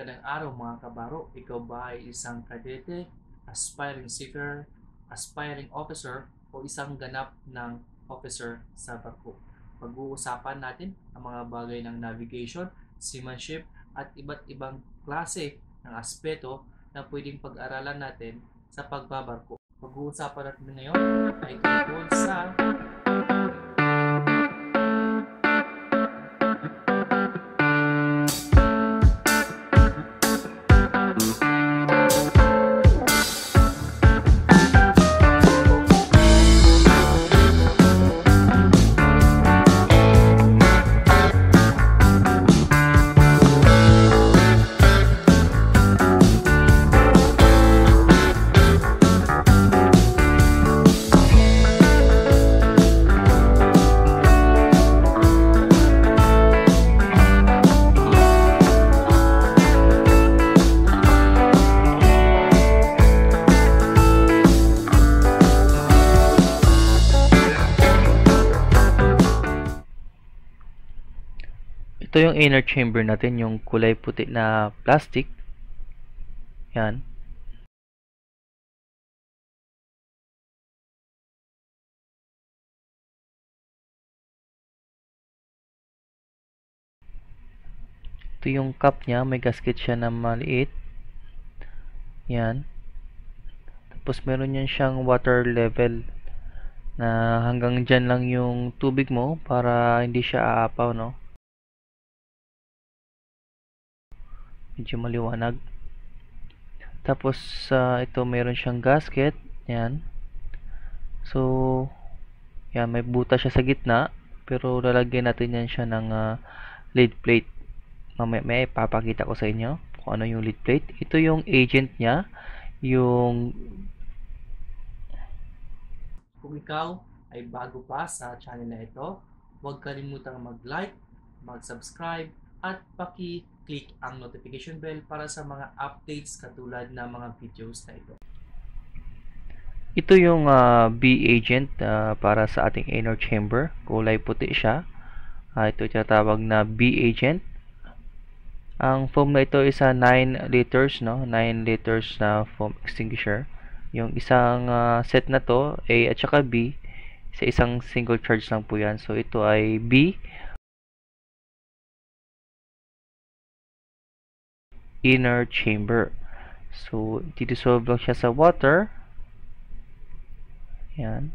Magandang araw mga kabaro, ikaw ba ay isang kadete, aspiring seeker, aspiring officer o isang ganap ng officer sa barko? Pag-uusapan natin ang mga bagay ng navigation, seamanship at iba't ibang klase ng aspeto na pwedeng pag-aralan natin sa pagbabarko. Pag-uusapan natin ngayon ay tungkol sa Ito yung inner chamber natin, yung kulay puti na plastic. Yan. Ito yung cup niya, may gasket siya na maliit. Yan. Tapos meron yan siyang water level na hanggang diyan lang yung tubig mo para hindi siya aapaw, no? medyo maliwanag tapos uh, ito mayroon siyang gasket yan so yan may buta siya sa gitna pero lalagyan natin yan siya ng uh, lead plate mamaya may papakita ko sa inyo kung ano yung lead plate ito yung agent niya yung kung ikaw ay bago pa sa channel na ito huwag kalimutang mag like mag subscribe at paki click ang notification bell para sa mga updates katulad ng mga videos na ito. Ito yung uh, ah, B agent uh, para sa ating inner chamber. Kulay puti siya. Uh, ito tinatawag na B agent. Ang foam na ito is 9 liters, no? 9 liters na foam extinguisher. Yung isang uh, set na to, A at saka B, sa isang single charge lang po yan. So ito ay B inner chamber. So, didissolve lang siya sa water. Yan.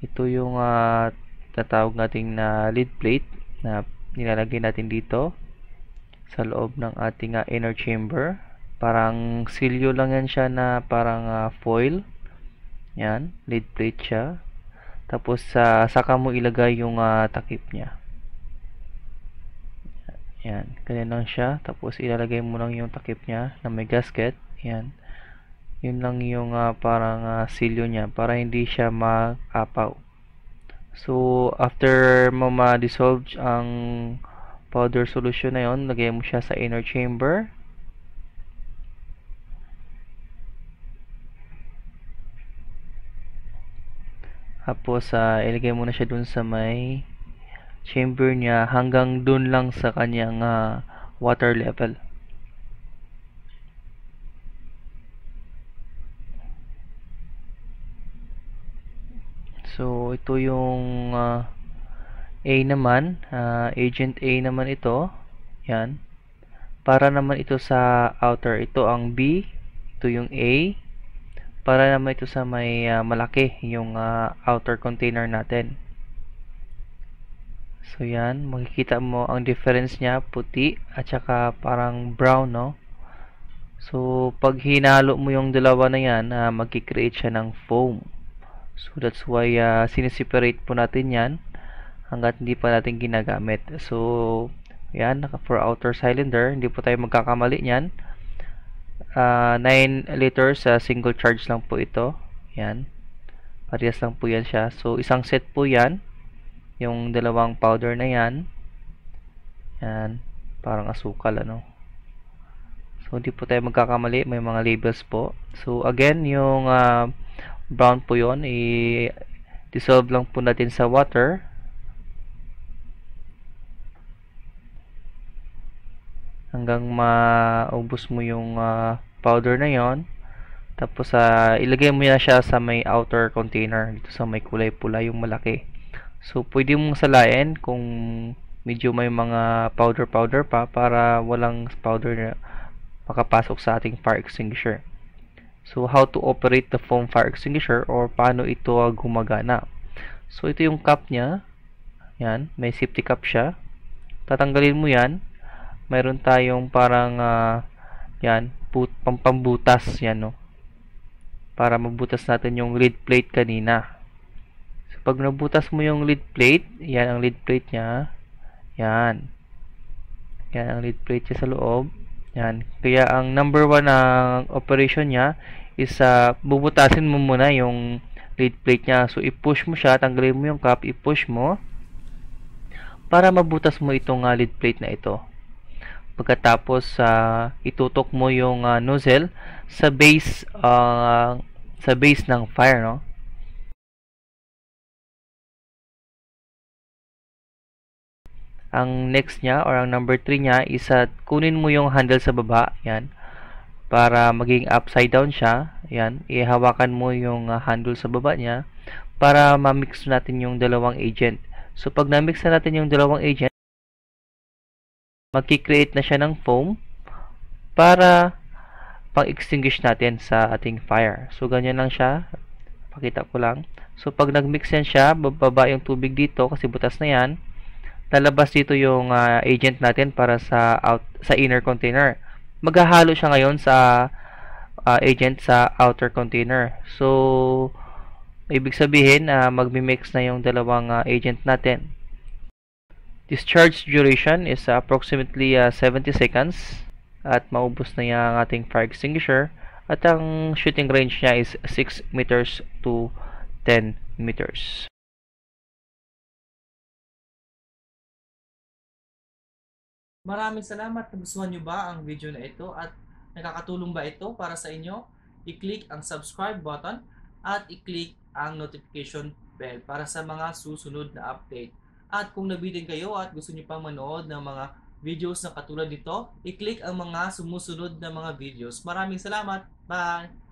Ito yung uh, ah, tatawag nating na lead plate na nilalagay natin dito sa loob ng ating uh, inner chamber. Parang silyo lang yan siya na parang uh, foil. Yan, Lead plate siya. Tapos uh, saka mo ilagay yung uh, takip niya. Yan, ganyan lang siya. Tapos ilalagay mo lang yung takip niya na may gasket. Yan. Yun lang yung uh, parang uh, silyo niya para hindi siya mag-apaw. So, after mo ma-dissolve ang powder solution na yon, lagay mo siya sa inner chamber. Tapos, uh, ilagay mo na siya dun sa may chamber niya hanggang dun lang sa kanyang uh, water level. So, ito yung uh, A naman. Uh, agent A naman ito. Yan. Para naman ito sa outer. Ito ang B. Ito yung A. Para naman ito sa may uh, malaki, yung uh, outer container natin. So yan, makikita mo ang difference niya, puti at saka parang brown, no? So pag hinalo mo yung dalawa na yan, uh, magki-create siya ng foam. So that's why uh, ah, sineseparate po natin yan hanggat hindi pa natin ginagamit. So yan, for outer cylinder, hindi po tayo magkakamali niyan. Uh, ah, 9 liters sa uh, single charge lang po ito. Yan. Parehas lang po yan siya. So isang set po yan yung dalawang powder na yan yan parang asukal ano so hindi po tayo magkakamali may mga labels po so again yung uh, brown po yon i dissolve lang po natin sa water hanggang maubos mo yung uh, powder na yon tapos uh, ilagay mo na siya sa may outer container dito sa may kulay pula yung malaki So, pwede mong salain kung medyo may mga powder-powder pa para walang powder na makapasok sa ating fire extinguisher. So, how to operate the foam fire extinguisher or paano ito gumagana. So, ito yung cap niya. Yan, may safety cap siya. Tatanggalin mo yan. Mayroon tayong parang, uh, yan, put, pampambutas, yan, no. Para mabutas natin yung lid plate kanina. Pag nabutas mo yung lead plate, yan ang lead plate niya. Yan. Yan ang lead plate niya sa loob. Yan. Kaya ang number 1 ng operation niya is uh, bubutasin mo muna yung lead plate niya. So, i-push mo siya. Tanggalin mo yung cap. I-push mo para mabutas mo itong uh, lead plate na ito. Pagkatapos, uh, itutok mo yung uh, nozzle sa base uh, sa base ng fire, no? ang next niya or ang number 3 niya is at kunin mo yung handle sa baba yan para maging upside down siya yan ihawakan mo yung uh, handle sa baba niya para ma-mix natin yung dalawang agent so pag na-mix na natin yung dalawang agent magki-create na siya ng foam para pang-extinguish natin sa ating fire so ganyan lang siya pakita ko lang so pag nag-mix yan siya bababa yung tubig dito kasi butas na yan lalabas dito yung uh, agent natin para sa out sa inner container. Maghahalo siya ngayon sa uh, agent sa outer container. So ibig sabihin uh, magmi-mix na yung dalawang uh, agent natin. Discharge duration is approximately uh, 70 seconds at maubos na yung ating fire extinguisher at ang shooting range niya is 6 meters to 10 meters. Maraming salamat. Nagustuhan nyo ba ang video na ito at nakakatulong ba ito para sa inyo? I-click ang subscribe button at i-click ang notification bell para sa mga susunod na update. At kung nabitin kayo at gusto nyo pang manood ng mga videos na katulad nito, i-click ang mga sumusunod na mga videos. Maraming salamat. Bye!